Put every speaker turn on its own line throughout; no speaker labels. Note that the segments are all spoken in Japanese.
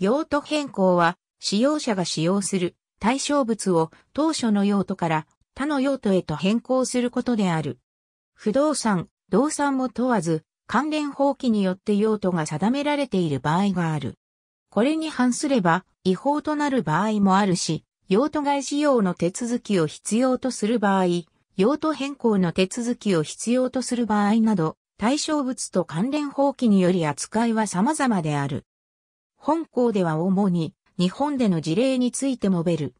用途変更は、使用者が使用する対象物を当初の用途から他の用途へと変更することである。不動産、動産も問わず、関連法規によって用途が定められている場合がある。これに反すれば違法となる場合もあるし、用途外使用の手続きを必要とする場合、用途変更の手続きを必要とする場合など、対象物と関連法規により扱いは様々である。本校では主に日本での事例について述べる。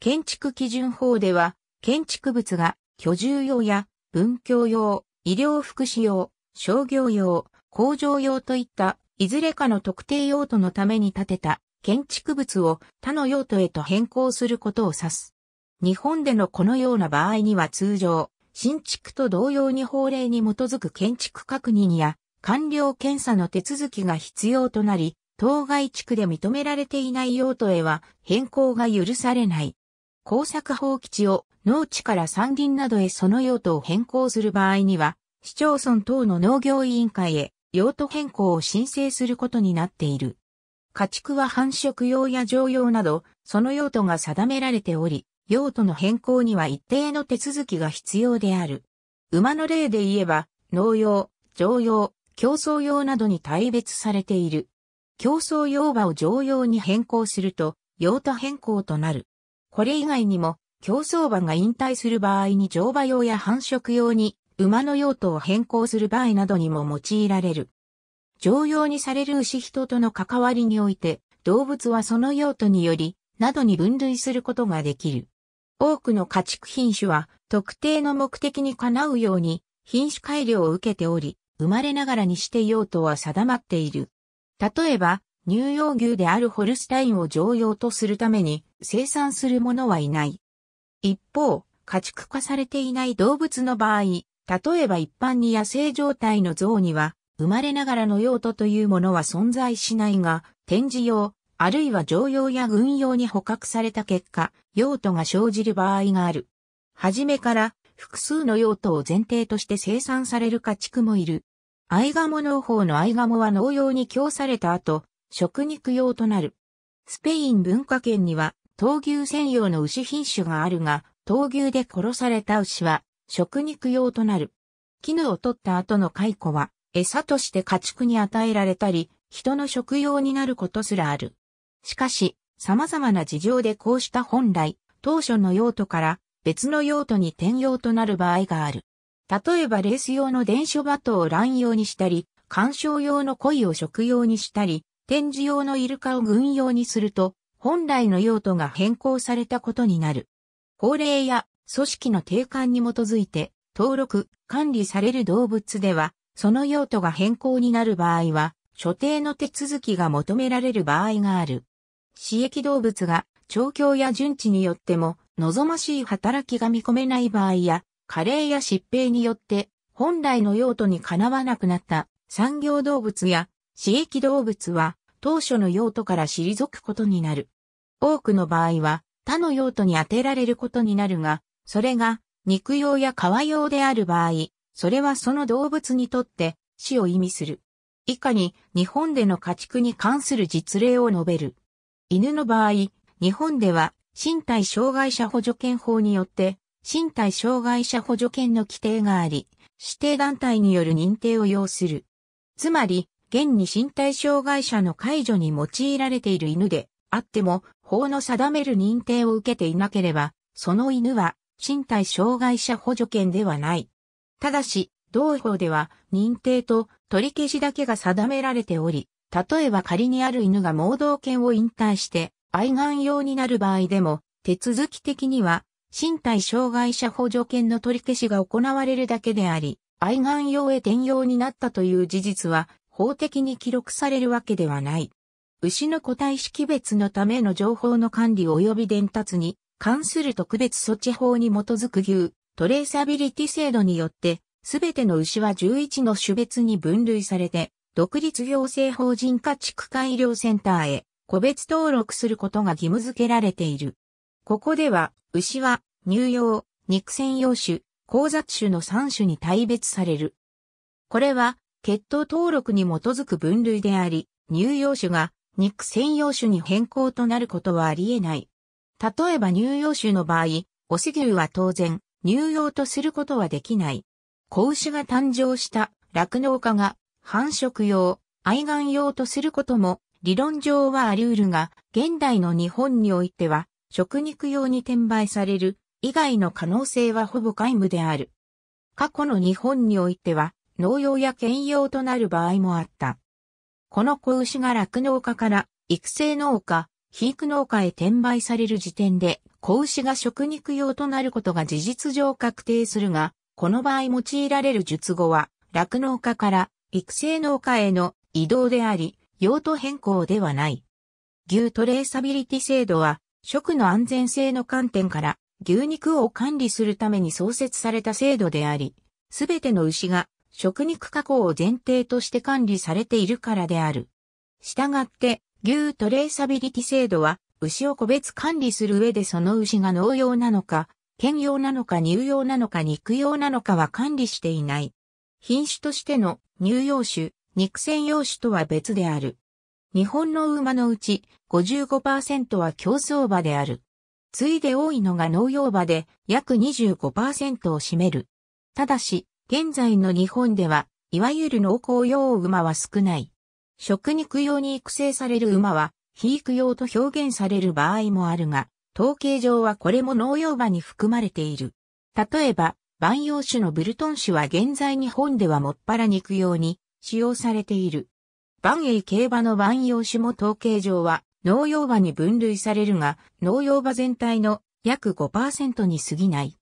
建築基準法では、建築物が居住用や文教用、医療福祉用、商業用、工場用といったいずれかの特定用途のために建てた建築物を他の用途へと変更することを指す。日本でのこのような場合には通常、新築と同様に法令に基づく建築確認や完了検査の手続きが必要となり、当該地区で認められていない用途へは変更が許されない。耕作放棄地を農地から山林などへその用途を変更する場合には、市町村等の農業委員会へ用途変更を申請することになっている。家畜は繁殖用や常用など、その用途が定められており、用途の変更には一定の手続きが必要である。馬の例で言えば、農用、常用、競争用などに大別されている。競争用馬を常用に変更すると、用途変更となる。これ以外にも、競争馬が引退する場合に乗馬用や繁殖用に馬の用途を変更する場合などにも用いられる。常用にされる牛人との関わりにおいて、動物はその用途により、などに分類することができる。多くの家畜品種は特定の目的にかなうように品種改良を受けており、生まれながらにして用途は定まっている。例えば、乳用牛であるホルスタインを常用とするために生産するものはいない。一方、家畜化されていない動物の場合、例えば一般に野生状態の像には、生まれながらの用途というものは存在しないが、展示用、あるいは常用や軍用に捕獲された結果、用途が生じる場合がある。はじめから、複数の用途を前提として生産される家畜もいる。アイガモ農法のアイガモは農用に供された後、食肉用となる。スペイン文化圏には、闘牛専用の牛品種があるが、闘牛で殺された牛は、食肉用となる。絹を取った後の蚕は、餌として家畜に与えられたり、人の食用になることすらある。しかし、様々な事情でこうした本来、当初の用途から別の用途に転用となる場合がある。例えばレース用の電書バトを乱用にしたり、観賞用の鯉を食用にしたり、展示用のイルカを軍用にすると、本来の用途が変更されたことになる。法令や組織の定款に基づいて、登録、管理される動物では、その用途が変更になる場合は、所定の手続きが求められる場合がある。私益動物が調教や順地によっても望ましい働きが見込めない場合や、加齢や疾病によって本来の用途にかなわなくなった産業動物や刺激動物は当初の用途から退くことになる。多くの場合は他の用途に当てられることになるが、それが肉用や皮用である場合、それはその動物にとって死を意味する。以下に日本での家畜に関する実例を述べる。犬の場合、日本では身体障害者補助犬法によって身体障害者補助犬の規定があり、指定団体による認定を要する。つまり、現に身体障害者の介助に用いられている犬であっても、法の定める認定を受けていなければ、その犬は身体障害者補助犬ではない。ただし、同法では認定と取り消しだけが定められており、例えば仮にある犬が盲導犬を引退して愛玩用になる場合でも、手続き的には身体障害者補助犬の取り消しが行われるだけであり、愛玩用へ転用になったという事実は法的に記録されるわけではない。牛の個体識別のための情報の管理及び伝達に関する特別措置法に基づく牛、トレーサビリティ制度によって、すべての牛は11の種別に分類されて、独立行政法人家畜化医療センターへ個別登録することが義務付けられている。ここでは、牛は乳用、肉専用種、交雑種の3種に大別される。これは、血統登録に基づく分類であり、乳用種が肉専用種に変更となることはあり得ない。例えば乳用種の場合、オス牛は当然、乳用とすることはできない。子牛が誕生した酪農家が繁殖用、愛玩用とすることも理論上はあり得るが、現代の日本においては、食肉用に転売される以外の可能性はほぼ皆無である。過去の日本においては、農用や兼用となる場合もあった。この子牛が酪農家から育成農家、肥育農家へ転売される時点で、子牛が食肉用となることが事実上確定するが、この場合用いられる術語は、酪農家から育成農家への移動であり、用途変更ではない。牛トレーサビリティ制度は、食の安全性の観点から、牛肉を管理するために創設された制度であり、すべての牛が食肉加工を前提として管理されているからである。したがって、牛トレーサビリティ制度は、牛を個別管理する上でその牛が農用なのか、兼用なのか乳用なのか肉用なのかは管理していない。品種としての乳用種、肉専用種とは別である。日本の馬のうち55%は競争馬である。次いで多いのが農業場で約25%を占める。ただし、現在の日本では、いわゆる農耕用馬は少ない。食肉用に育成される馬は、肥育用と表現される場合もあるが、統計上はこれも農用馬に含まれている。例えば、万葉種のブルトン種は現在日本ではもっぱら肉用に使用されている。万栄競馬の万葉種も統計上は農用馬に分類されるが、農用馬全体の約5%に過ぎない。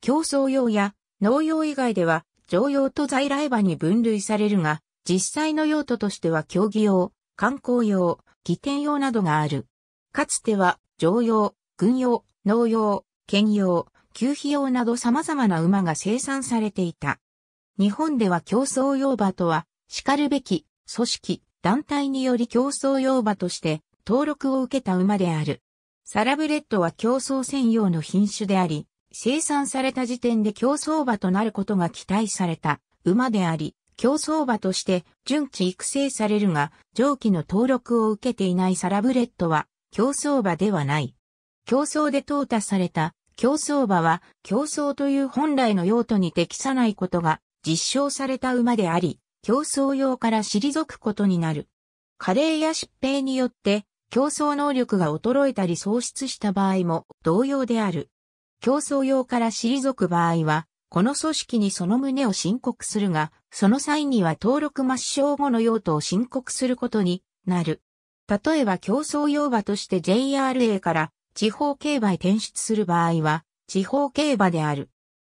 競争用や農用以外では常用と在来馬に分類されるが、実際の用途としては競技用、観光用、技典用などがある。かつては常用、軍用、農用、兼用、休肥用など様々な馬が生産されていた。日本では競争用馬とは、しかるべき、組織、団体により競争用馬として登録を受けた馬である。サラブレッドは競争専用の品種であり、生産された時点で競争馬となることが期待された馬であり、競争馬として順次育成されるが、上記の登録を受けていないサラブレッドは競争馬ではない。競争で淘汰された競争馬は競争という本来の用途に適さないことが実証された馬であり、競争用から退くことになる。加齢や疾病によって競争能力が衰えたり喪失した場合も同様である。競争用から退く場合は、この組織にその旨を申告するが、その際には登録抹消後の用途を申告することになる。例えば競争用馬として JRA から地方競馬へ転出する場合は、地方競馬である。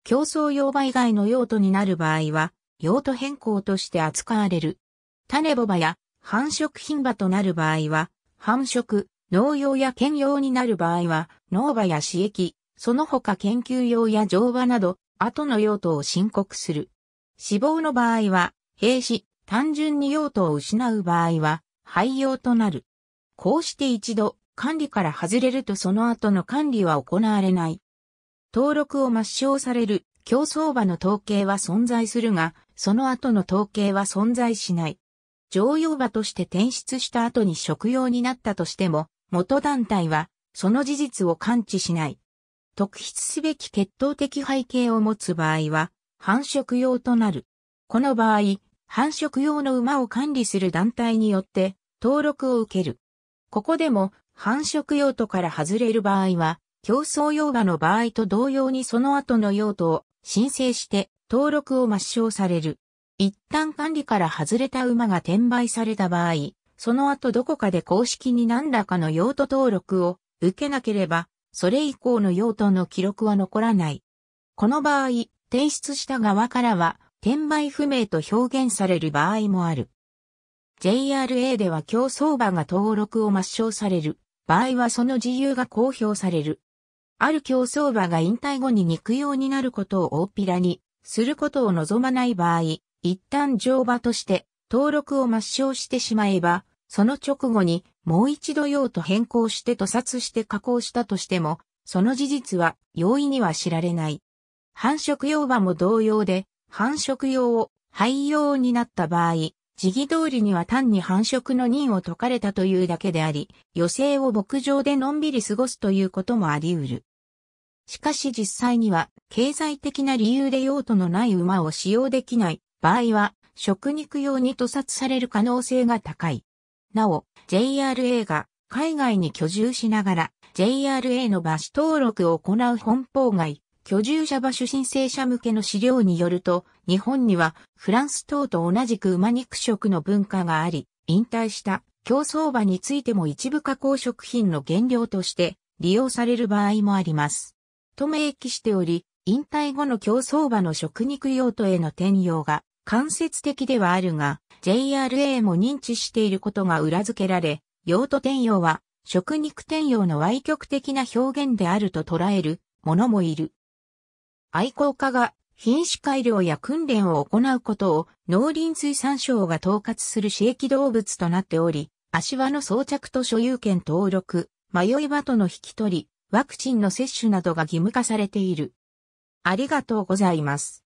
競争用馬以外の用途になる場合は、用途変更として扱われる。種ボ馬や繁殖品馬となる場合は、繁殖、農用や兼用になる場合は、農場や私益、その他研究用や乗馬など、後の用途を申告する。死亡の場合は、兵士、単純に用途を失う場合は、廃用となる。こうして一度、管理から外れるとその後の管理は行われない。登録を抹消される競争馬の統計は存在するが、その後の統計は存在しない。常用馬として転出した後に食用になったとしても、元団体は、その事実を感知しない。特筆すべき血統的背景を持つ場合は、繁殖用となる。この場合、繁殖用の馬を管理する団体によって登録を受ける。ここでも繁殖用途から外れる場合は、競争用馬の場合と同様にその後の用途を申請して登録を抹消される。一旦管理から外れた馬が転売された場合、その後どこかで公式に何らかの用途登録を受けなければ、それ以降の用途の記録は残らない。この場合、提出した側からは、転売不明と表現される場合もある。JRA では競争馬が登録を抹消される。場合はその自由が公表される。ある競争馬が引退後に肉用になることを大っぴらにすることを望まない場合、一旦乗馬として登録を抹消してしまえば、その直後にもう一度用途変更して屠殺して加工したとしても、その事実は容易には知られない。繁殖用馬も同様で、繁殖用を廃用になった場合、時期通りには単に繁殖の任を解かれたというだけであり、余生を牧場でのんびり過ごすということもあり得る。しかし実際には、経済的な理由で用途のない馬を使用できない場合は、食肉用に屠殺される可能性が高い。なお、JRA が海外に居住しながら、JRA の場所登録を行う本邦外、居住者場所申請者向けの資料によると、日本にはフランス等と同じく馬肉食の文化があり、引退した競争馬についても一部加工食品の原料として利用される場合もあります。と明記しており、引退後の競争馬の食肉用途への転用が間接的ではあるが、JRA も認知していることが裏付けられ、用途転用は、食肉転用の歪曲的な表現であると捉えるものもいる。愛好家が品種改良や訓練を行うことを農林水産省が統括する私益動物となっており、足輪の装着と所有権登録、迷い場との引き取り、ワクチンの接種などが義務化されている。ありがとうございます。